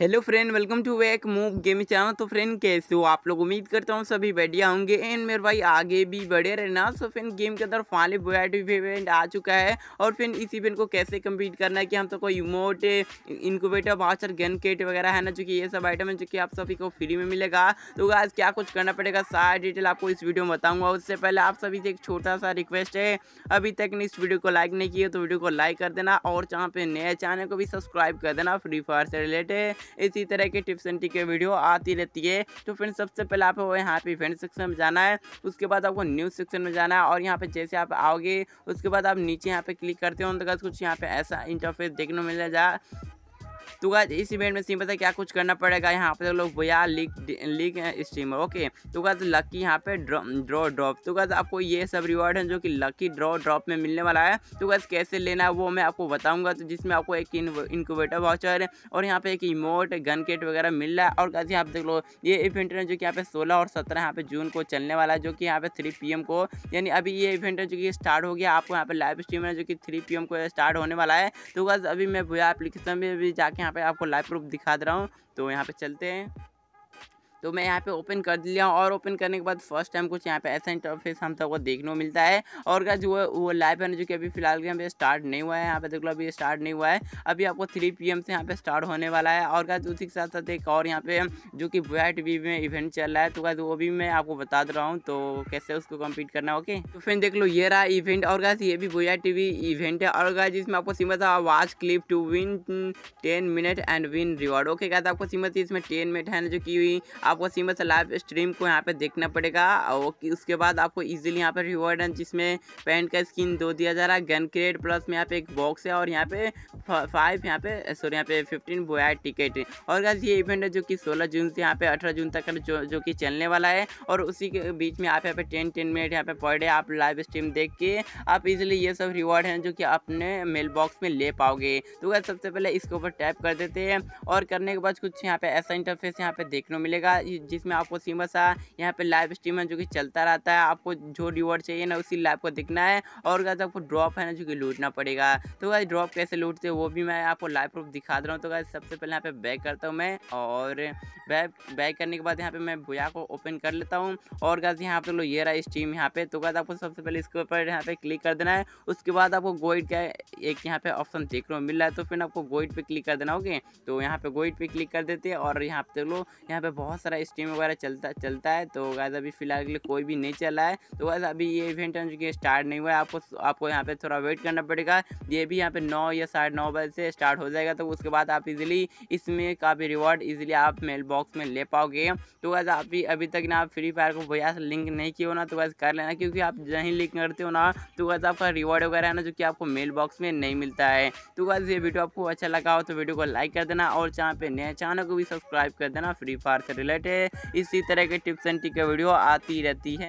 hello friend welcome to wack move game channel तो friend कैसे हो आप लोग उम्मीद करता हूँ सभी बढ़िया होंगे एंड मेरे भाई आगे भी बढ़े रहना सो तो फ्रेंड गेम के अंदर फाइनली भी इवेंट आ चुका है और फिर इस इवेंट को कैसे कंप्लीट करना है कि हम सबको तो emote incubator voucher gun crate वगैरह है ना जो कि ये सब आइटम है जो कि आप सभी को फ्री में मिलेगा तो आज क्या कुछ करना पड़ेगा सारा डिटेल आपको इस वीडियो में बताऊँगा उससे पहले आप सभी से एक छोटा सा रिक्वेस्ट है अभी तक ने इस वीडियो को लाइक नहीं किया तो वीडियो को लाइक कर देना और जहाँ पे नए चैनल को भी सब्सक्राइब कर देना फ्री फायर से रिलेटेड इसी तरह की टिप्स एंड के वीडियो आती रहती है तो फ्रेंड्स सबसे पहले आप यहाँ पे इवेंट सेक्शन में जाना है उसके बाद आपको न्यूज़ सेक्शन में जाना है और यहाँ पे जैसे आप आओगे उसके बाद आप नीचे यहाँ पे क्लिक करते हो तो कुछ यहाँ पे ऐसा इंटरफेस देखने को मिल जा तो गाइज इस इवेंट में सिंपल से क्या कुछ करना पड़ेगा यहाँ पे तो लोग भैया लीक लीक स्ट्रीमर ओके तो गाइज लकी यहाँ पे ड्रॉ ड्रॉप तो गाइज आपको ये सब रिवॉर्ड है जो कि लकी ड्रॉ ड्रॉप में मिलने वाला है तो गाइज कैसे लेना है वो मैं आपको बताऊंगा तो जिसमें आपको एक इंक्यूबेटर वाउचर और यहाँ पे एक इमोट गन केट वगैरह मिल रहा है और गाइज यहाँ पे देख लो ये इवेंट है जो कि यहाँ पे सोलह और सत्रह यहाँ पे जून को चलने वाला है जो कि यहाँ पे थ्री पी को यानी अभी ये इवेंट है जो कि स्टार्ट हो गया आपको यहाँ पे लाइव स्ट्रीम है जो कि थ्री पी को स्टार्ट होने वाला है तो गाइज अभी मैं भैया एप्लीकेशन में भी जाके यहाँ पे आपको लाइव प्रूफ दिखा दे रहा हूँ तो यहाँ पे चलते हैं तो मैं यहाँ पे ओपन कर लिया और ओपन करने के बाद फर्स्ट टाइम कुछ यहाँ पे ऐसा इंटरफेस हम सबको देखने को मिलता है और क्या जो है वो लाइव है जो कि अभी फिलहाल के यहाँ पे स्टार्ट नहीं हुआ है यहाँ पे देख लो अभी स्टार्ट नहीं हुआ है अभी आपको थ्री पी से यहाँ पे स्टार्ट होने वाला है और क्या उसी के साथ साथ एक और यहाँ पे जो कि वैट वी में इवेंट चल रहा है तो क्या वो भी मैं आपको बता दे रहा हूँ तो कैसे उसको कम्प्लीट करना ओके तो फिर देख लो ये रहा इवेंट और क्या ये भी भुया टी इवेंट है और क्या जिसमें आपको सीमत watch clip to win ten minute and win reward okay क्या आपको सीमत इसमें टेन मिनट है जो कि आपको सीमत लाइव स्ट्रीम को यहाँ पे देखना पड़ेगा और उसके बाद आपको इजीली यहाँ पे रिवॉर्ड है जिसमें पेंट का स्किन दो दिया जा रहा है गन क्रेड प्लस में यहाँ पे एक बॉक्स है और यहाँ पे फाइव यहाँ पे सॉरी यहाँ पे फिफ्टीन बोया टिकट और गैस ये इवेंट है जो कि सोलह जून से यहाँ पे अठारह जून तक जो जो कि चलने वाला है और उसी के बीच में आप यहाँ पे टेन टेन मिनट यहाँ पे पर डे आप लाइव स्ट्रीम देख के आप इजिली ये सब रिवॉर्ड हैं जो कि अपने मेल बॉक्स में ले पाओगे तो गैस सबसे पहले इसके ऊपर टैप कर देते हैं और करने के बाद कुछ यहाँ पे ऐसा इंटरफेस यहाँ पे देखने को मिलेगा जिसमें आपको सिंबा सा यहाँ पे लाइव स्ट्रीम है जो कि चलता रहता है आपको जो रिवॉर्ड चाहिए ना उसी लाइव को दिखना है और गाइस आपको ड्रॉप है ना जो कि लूटना पड़ेगा तो गाइस ड्रॉप कैसे लूटते हैं वो भी मैं आपको लाइव प्रूफ दिखा दे रहा हूँ तो गाइस सबसे पहले यहाँ पे बैक करता हूँ मैं और बैक बैक करने के बाद यहाँ पे मैं भुया को ओपन कर लेता हूँ और गाइस यहाँ पे लो ये रहा स्ट्रीम यहाँ पे तो गाइस आपको सबसे पहले इसके ऊपर यहाँ पे क्लिक कर देना है उसके बाद आपको गोइड का एक यहाँ पे ऑप्शन देखने को मिल रहा है तो फिर आपको गोइड पे क्लिक कर देना ओके तो यहाँ पे गोइड पे क्लिक कर देते हैं और यहाँ पे लो यहाँ पे बहुत सारा स्टीम वगैरह चलता चलता है तो गैस अभी फिलहाल के लिए कोई भी नहीं चला है तो बस अभी ये इवेंट है जो स्टार्ट नहीं हुआ है आपको आपको यहाँ पर थोड़ा वेट करना पड़ेगा ये भी यहाँ पर नौ या साढ़े नौ बजे से स्टार्ट हो जाएगा तो उसके बाद आप इजिली इसमें काफ़ी रिवॉर्ड इजिली आप मेल बॉक्स में ले पाओगे तो बस आप अभी तक ना आप फ्री फायर को भैया लिंक नहीं किया होना ना तो बस कर लेना क्योंकि आप जहीं लिंक करते हो ना तो गायद आपका रिवॉर्ड वगैरह है ना जो कि आपको मेल बॉक्स में नहीं मिलता है तो बस ये वीडियो आपको अच्छा लगा हो तो वीडियो को लाइक कर देना और चैनल पे नए चैनल को भी सब्सक्राइब कर देना फ्री फायर से रिलेटेड बैठे इसी तरह के टिप्स एंड टिक वीडियो आती रहती है